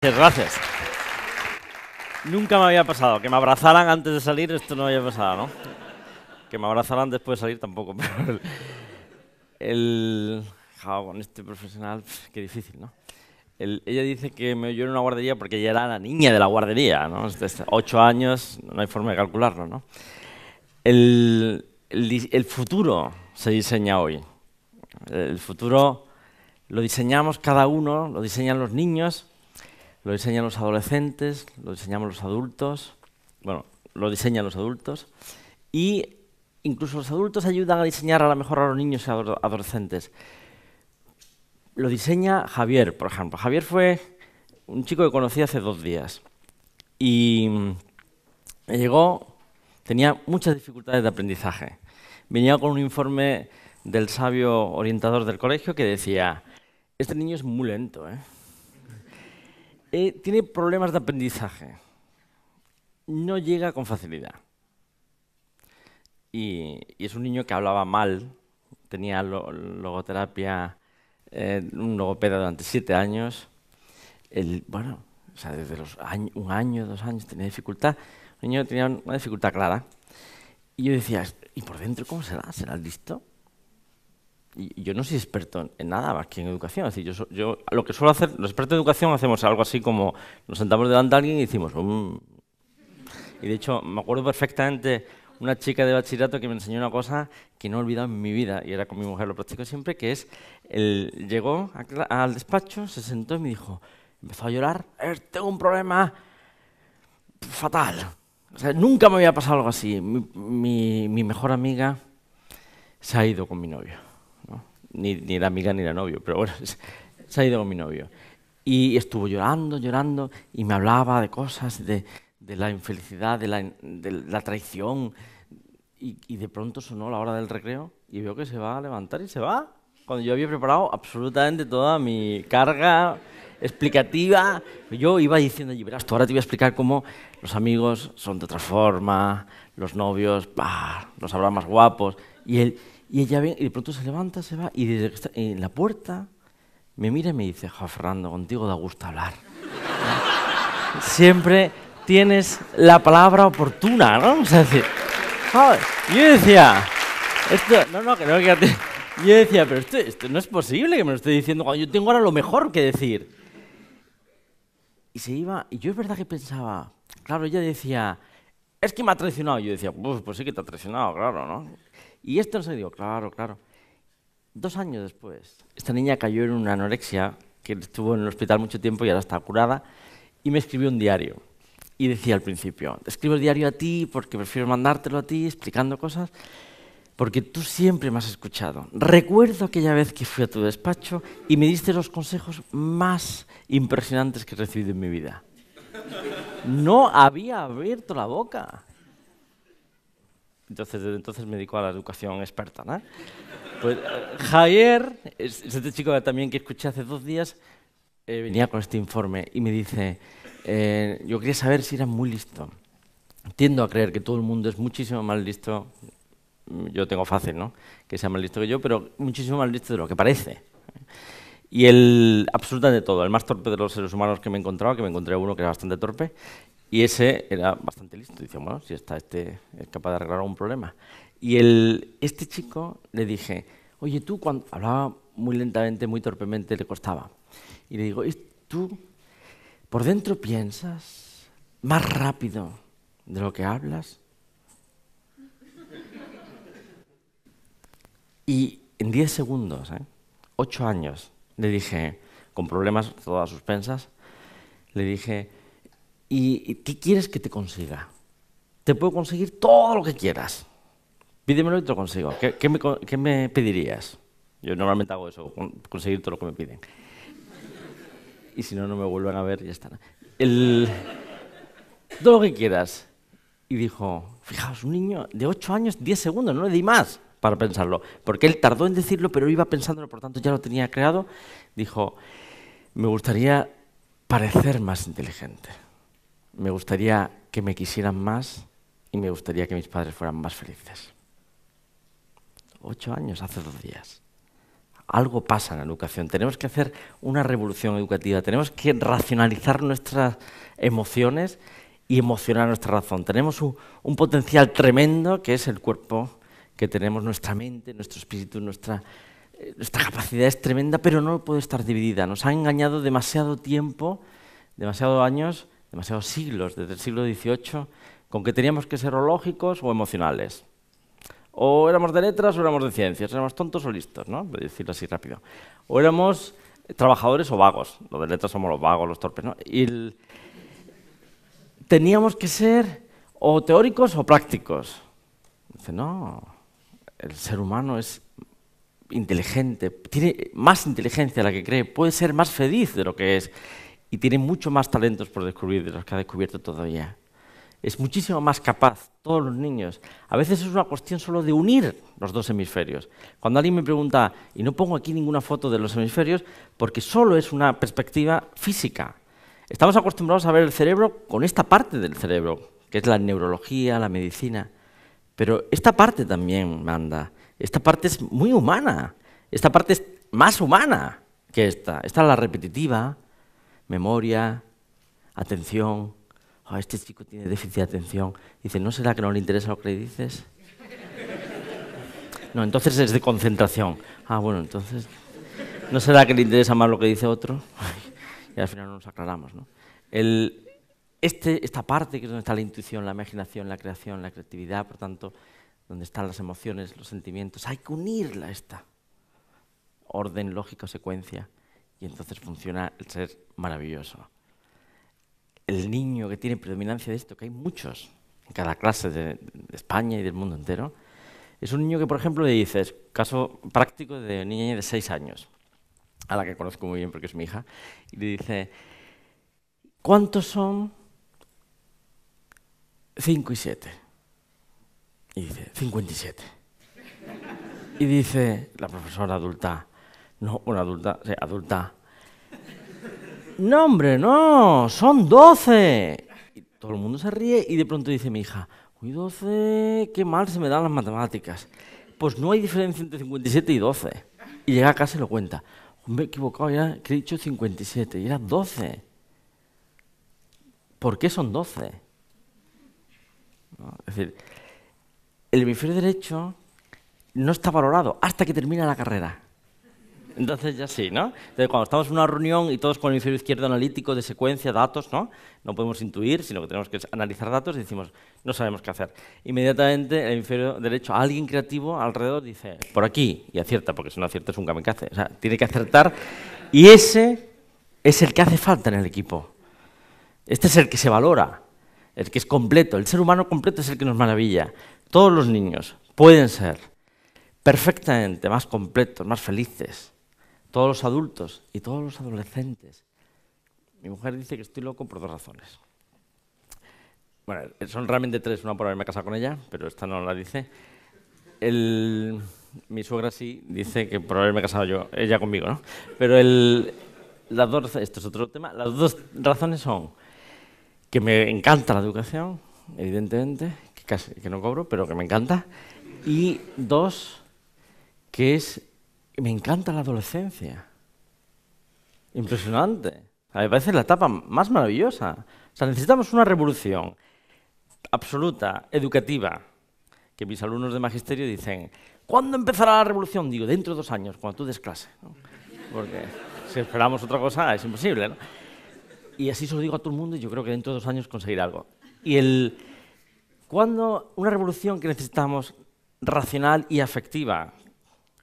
Gracias, gracias. Nunca me había pasado. Que me abrazaran antes de salir, esto no me había pasado, ¿no? Que me abrazaran después de salir tampoco. el, con este profesional, qué difícil, ¿no? ella dice que me oyó en una guardería porque ella era la niña de la guardería, ¿no? Este, ocho años, no hay forma de calcularlo, ¿no? el futuro se diseña hoy. El futuro lo diseñamos cada uno, lo diseñan los niños, lo diseñan los adolescentes, lo diseñamos los adultos, bueno, lo diseñan los adultos, y incluso los adultos ayudan a diseñar a lo mejor a los niños y adolescentes. Lo diseña Javier, por ejemplo. Javier fue un chico que conocí hace dos días y llegó, tenía muchas dificultades de aprendizaje. Venía con un informe del sabio orientador del colegio que decía, este niño es muy lento, ¿eh? Eh, tiene problemas de aprendizaje. No llega con facilidad. Y, es un niño que hablaba mal, tenía logoterapia, eh, un logopeda durante siete años. bueno, o sea, desde los un año, dos años tenía dificultad. Un niño tenía una dificultad clara. Y yo decía, ¿y por dentro cómo será? ¿Será listo? yo no soy experto en nada más que en educación. lo que suelo hacer, los expertos en educación hacemos algo así como nos sentamos delante de alguien y decimos, mm". y de hecho me acuerdo perfectamente una chica de bachillerato que me enseñó una cosa que no he olvidado en mi vida, y era con mi mujer, lo practico siempre, que es, él llegó al despacho, se sentó y me dijo, empezó a llorar, eh, tengo un problema fatal. nunca me había pasado algo así. mi, mi mejor amiga se ha ido con mi novio ni, ni era amiga ni era novio, pero bueno, se ha ido con mi novio. Y estuvo llorando, llorando, y me hablaba de cosas, de, de la infelicidad, de la, de la traición. Y, y, de pronto sonó la hora del recreo y veo que se va a levantar y se va. Cuando yo había preparado absolutamente toda mi carga explicativa, yo iba diciendo allí, verás, tú ahora te voy a explicar cómo los amigos son de otra forma, los novios, bah, los habrá más guapos. Y él, y ella viene, y de pronto se levanta, se va, y desde que en la puerta me mira y me dice, ja, Fernando, contigo da gusto hablar. Siempre tienes la palabra oportuna, ¿no? O sea, decir, yo decía, no, no, que no, que yo decía, pero esto, no es posible que me lo esté diciendo cuando yo tengo ahora lo mejor que decir. Y se iba, y yo es verdad que pensaba, claro, ella decía, es que me ha traicionado. Yo decía, pues, pues sí que te ha traicionado, claro, ¿no? Y esto no se digo, claro, claro. Dos años después, esta niña cayó en una anorexia que estuvo en el hospital mucho tiempo y ahora está curada, y me escribió un diario. Y decía al principio, escribo el diario a ti porque prefiero mandártelo a ti explicando cosas, porque tú siempre me has escuchado. Recuerdo aquella vez que fui a tu despacho y me diste los consejos más impresionantes que he recibido en mi vida. No había abierto la boca. Entonces, desde entonces me dedico a la educación experta. ¿no? Pues eh, Javier, este chico también que escuché hace dos días, eh, venía con este informe y me dice, eh, yo quería saber si era muy listo. Tiendo a creer que todo el mundo es muchísimo más listo, mm, yo tengo fácil, ¿no? Que sea más listo que yo, pero muchísimo más listo de lo que parece. Y el de todo, el más torpe de los seres humanos que me encontraba, que me encontré uno que era bastante torpe, y ese era bastante listo. Dice, bueno, si está este es capaz de arreglar un problema. Y el, este chico le dije, oye, tú cuando hablaba muy lentamente, muy torpemente, le costaba. Y le digo, tú por dentro piensas más rápido de lo que hablas. Y en 10 segundos, ¿eh? 8 años, le dije, con problemas todas suspensas, le dije, ¿Y qué quieres que te consiga? Te puedo conseguir todo lo que quieras. Pídemelo y te lo consigo. ¿Qué, me, pedirías? Yo normalmente hago eso, conseguir todo lo que me piden. Y si no, no me vuelvan a ver, y ya está. Todo lo que quieras. Y dijo, fijaos, un niño de 8 años, 10 segundos, no le di más para pensarlo. Porque él tardó en decirlo, pero iba pensándolo, por tanto ya lo tenía creado. Dijo, me gustaría parecer más inteligente me gustaría que me quisieran más y me gustaría que mis padres fueran más felices. Ocho años, hace dos días. Algo pasa en la educación. Tenemos que hacer una revolución educativa. Tenemos que racionalizar nuestras emociones y emocionar nuestra razón. Tenemos un, potencial tremendo que es el cuerpo que tenemos, nuestra mente, nuestro espíritu, nuestra, eh, nuestra capacidad es tremenda, pero no puede estar dividida. Nos ha engañado demasiado tiempo, demasiado años demasiados siglos, desde el siglo XVIII, con que teníamos que ser o lógicos o emocionales. O éramos de letras o éramos de ciencias, éramos tontos o listos, ¿no? Voy a decirlo así rápido. O éramos trabajadores o vagos, los de letras somos los vagos, los torpes, ¿no? Y Teníamos que ser o teóricos o prácticos. Dice, no, el ser humano es inteligente, tiene más inteligencia de la que cree, puede ser más feliz de lo que es y tiene mucho más talentos por descubrir de los que ha descubierto todavía. Es muchísimo más capaz, todos los niños. A veces es una cuestión solo de unir los dos hemisferios. Cuando alguien me pregunta, y no pongo aquí ninguna foto de los hemisferios, porque solo es una perspectiva física. Estamos acostumbrados a ver el cerebro con esta parte del cerebro, que es la neurología, la medicina. Pero esta parte también manda. Esta parte es muy humana. Esta parte es más humana que esta. Esta es la repetitiva, memoria, atención. Oh, este chico tiene déficit de atención. Dice, ¿no será que no le interesa lo que le dices? No, entonces es de concentración. Ah, bueno, entonces... ¿No será que le interesa más lo que dice otro? y al final no nos aclaramos, ¿no? este, esta parte que es donde está la intuición, la imaginación, la creación, la creatividad, por tanto, donde están las emociones, los sentimientos, hay que unirla esta orden, lógica, secuencia y entonces funciona el ser maravilloso. El niño que tiene predominancia de esto, que hay muchos en cada clase de, España y del mundo entero, es un niño que, por ejemplo, le dices, caso práctico de niña de 6 años, a la que conozco muy bien porque es mi hija, y le dice, ¿cuántos son cinco y siete? Y dice, 57. Y dice la profesora adulta, no, una adulta, sí, adulta. No, hombre, no, son 12. Y todo el mundo se ríe y de pronto dice mi hija, uy, 12, qué mal se me dan las matemáticas. Pues no hay diferencia entre 57 y 12. Y llega a casa y lo cuenta. Me he equivocado ya, he dicho 57 y era 12. ¿Por qué son 12? Es decir, el hemisferio derecho no está valorado hasta que termina la carrera. Entonces ya sí, ¿no? Entonces cuando estamos en una reunión y todos con el inferior izquierdo analítico de secuencia, datos, ¿no? No podemos intuir, sino que tenemos que analizar datos y decimos, no sabemos qué hacer. Inmediatamente el inferior derecho, alguien creativo alrededor dice, por aquí, y acierta, porque si no acierta es un kamikaze. O sea, tiene que acertar. Y ese es el que hace falta en el equipo. Este es el que se valora, el que es completo. El ser humano completo es el que nos maravilla. Todos los niños pueden ser perfectamente más completos, más felices, todos los adultos y todos los adolescentes. Mi mujer dice que estoy loco por dos razones. Bueno, son realmente tres, una por haberme casado con ella, pero esta no la dice. mi suegra sí dice que por haberme casado yo, ella conmigo, ¿no? Pero las dos, esto es otro tema, las dos razones son que me encanta la educación, evidentemente, que no cobro, pero que me encanta, y dos, que es me encanta la adolescencia. Impresionante. me parece la etapa más maravillosa. O sea, necesitamos una revolución absoluta, educativa, que mis alumnos de magisterio dicen, ¿cuándo empezará la revolución? Digo, dentro de dos años, cuando tú des clase. Porque si esperamos otra cosa es imposible. Y así se lo digo a todo el mundo y yo creo que dentro de dos años conseguiré algo. Y el, ¿cuándo una revolución que necesitamos racional y afectiva,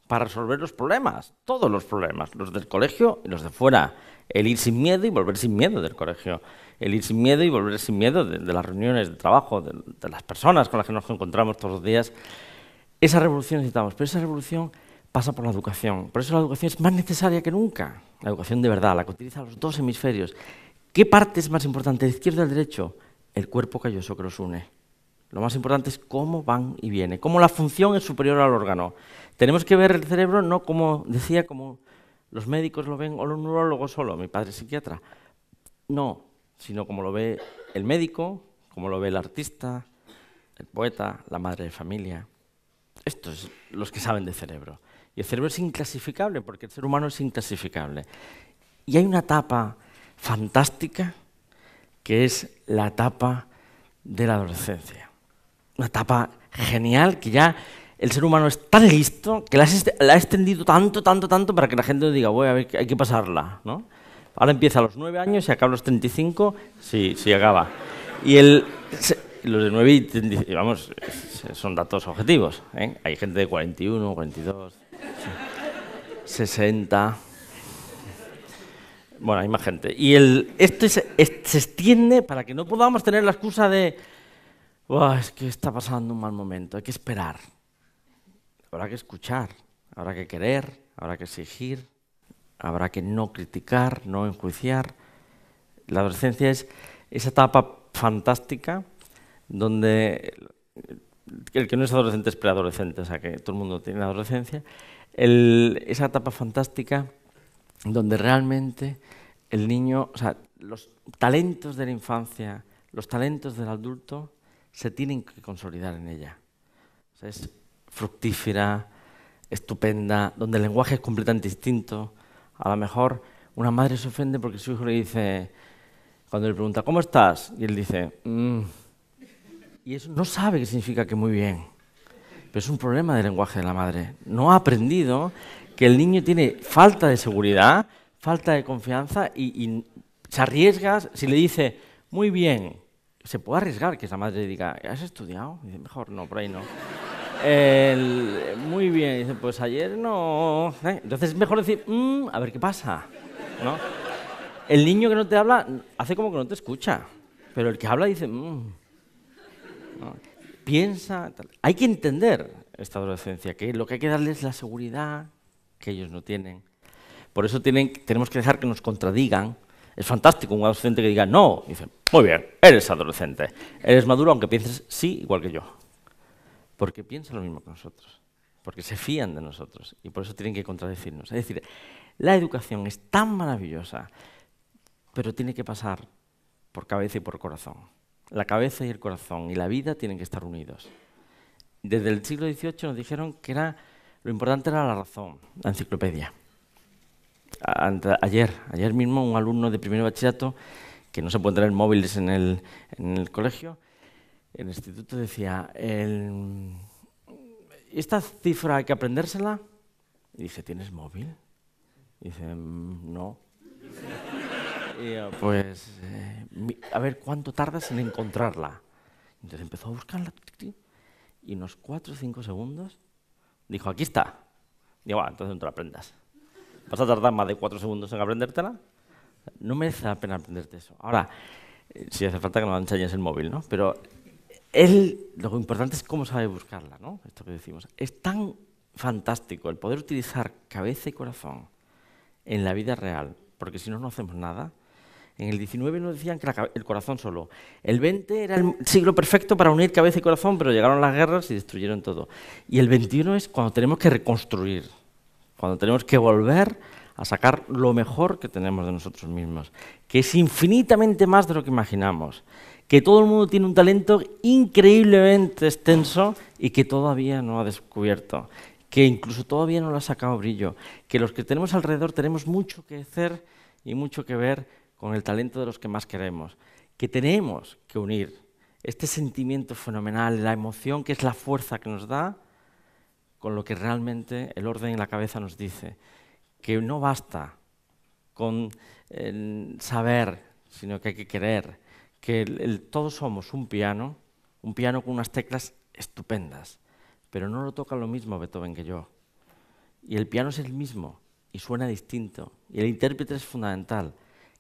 para resolver los problemas, todos los problemas, los del colegio y los de fuera. El ir sin miedo y volver sin miedo del colegio. El ir sin miedo y volver sin miedo de, las reuniones de trabajo, de, las personas con las que nos encontramos todos los días. Esa revolución necesitamos, pero esa revolución pasa por la educación. Por eso la educación es más necesaria que nunca. La educación de verdad, la que utiliza los dos hemisferios. ¿Qué parte es más importante, el izquierda y el derecho? El cuerpo calloso que los une. Lo más importante es cómo van y vienen, cómo la función es superior al órgano. Tenemos que ver el cerebro no como, decía, como los médicos lo ven o los neurólogos solo, mi padre es psiquiatra. No, sino como lo ve el médico, como lo ve el artista, el poeta, la madre de familia. Estos los que saben de cerebro. Y el cerebro es inclasificable, porque el ser humano es inclasificable. Y hay una etapa fantástica que es la etapa de la adolescencia una etapa genial que ya el ser humano es tan listo que la, ha extendido tanto, tanto, tanto para que la gente diga, voy a ver, hay que pasarla, ¿no? Ahora empieza a los 9 años y acaba a los 35, sí, sí, acaba. Y el, los de 9 y 35, vamos, son datos objetivos. ¿eh? Hay gente de 41, 42, 60. Bueno, hay más gente. Y el, esto se extiende para que no podamos tener la excusa de, es que está pasando un mal momento, hay que esperar. Habrá que escuchar, habrá que querer, habrá que exigir, habrá que no criticar, no enjuiciar. La adolescencia es esa etapa fantástica donde el que no es adolescente es preadolescente, o sea que todo el mundo tiene adolescencia, esa etapa fantástica donde realmente el niño, o sea, los talentos de la infancia, los talentos del adulto se tienen que consolidar en ella. es fructífera, estupenda, donde el lenguaje es completamente distinto. A lo mejor una madre se ofende porque su hijo le dice, cuando le pregunta, ¿cómo estás? Y él dice, mm". y eso no sabe qué significa que muy bien. Pero es un problema del lenguaje de la madre. No ha aprendido que el niño tiene falta de seguridad, falta de confianza y, y se arriesga si le dice, muy bien, se puede arriesgar que esa madre diga, ¿has estudiado? dice, mejor no, por ahí no. muy bien, dice, pues ayer no. ¿eh? Entonces es mejor decir, mm, a ver qué pasa. ¿No? El niño que no te habla hace como que no te escucha, pero el que habla dice, mm", piensa. Hay que entender esta adolescencia, que lo que hay que darles es la seguridad que ellos no tienen. Por eso tienen, tenemos que dejar que nos contradigan es fantástico un adolescente que diga no. dice, muy bien, eres adolescente. Eres maduro aunque pienses sí igual que yo. Porque piensa lo mismo que nosotros. Porque se fían de nosotros. Y por eso tienen que contradecirnos. Es decir, la educación es tan maravillosa, pero tiene que pasar por cabeza y por corazón. La cabeza y el corazón y la vida tienen que estar unidos. Desde el siglo XVIII nos dijeron que era, lo importante era la razón, la enciclopedia ayer, ayer mismo un alumno de primer bachillerato que no se puede tener móviles en el, colegio, en el instituto decía, el, ¿esta cifra hay que aprendérsela? Y ¿tienes móvil? dice, mm, no. y yo, pues, eh, a ver, ¿cuánto tardas en encontrarla? Entonces empezó a buscarla y unos cuatro o cinco segundos dijo, aquí está. Digo, bueno, ah, entonces no te la aprendas vas a tardar más de cuatro segundos en aprendértela, no merece la pena aprenderte eso. Ahora, eh, si hace falta que nos enseñes el móvil, ¿no? Pero él, lo importante es cómo sabe buscarla, ¿no? Esto que decimos. Es tan fantástico el poder utilizar cabeza y corazón en la vida real, porque si no, no hacemos nada. En el 19 nos decían que el corazón solo. El 20 era el siglo perfecto para unir cabeza y corazón, pero llegaron las guerras y destruyeron todo. Y el 21 es cuando tenemos que reconstruir cuando tenemos que volver a sacar lo mejor que tenemos de nosotros mismos, que es infinitamente más de lo que imaginamos, que todo el mundo tiene un talento increíblemente extenso y que todavía no ha descubierto, que incluso todavía no lo ha sacado brillo, que los que tenemos alrededor tenemos mucho que hacer y mucho que ver con el talento de los que más queremos, que tenemos que unir este sentimiento fenomenal, la emoción que es la fuerza que nos da, con lo que realmente el orden en la cabeza nos dice, que no basta con saber, sino que hay que querer, que todos somos un piano, un piano con unas teclas estupendas, pero no lo toca lo mismo Beethoven que yo. Y el piano es el mismo y suena distinto. Y el intérprete es fundamental.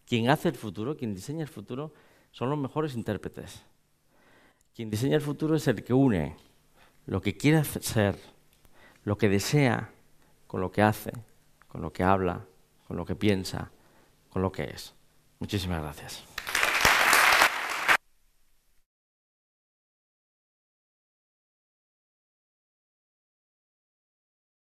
Quien hace el futuro, quien diseña el futuro, son los mejores intérpretes. Quien diseña el futuro es el que une lo que quiere ser lo que desea con lo que hace, con lo que habla, con lo que piensa, con lo que es. Muchísimas gracias.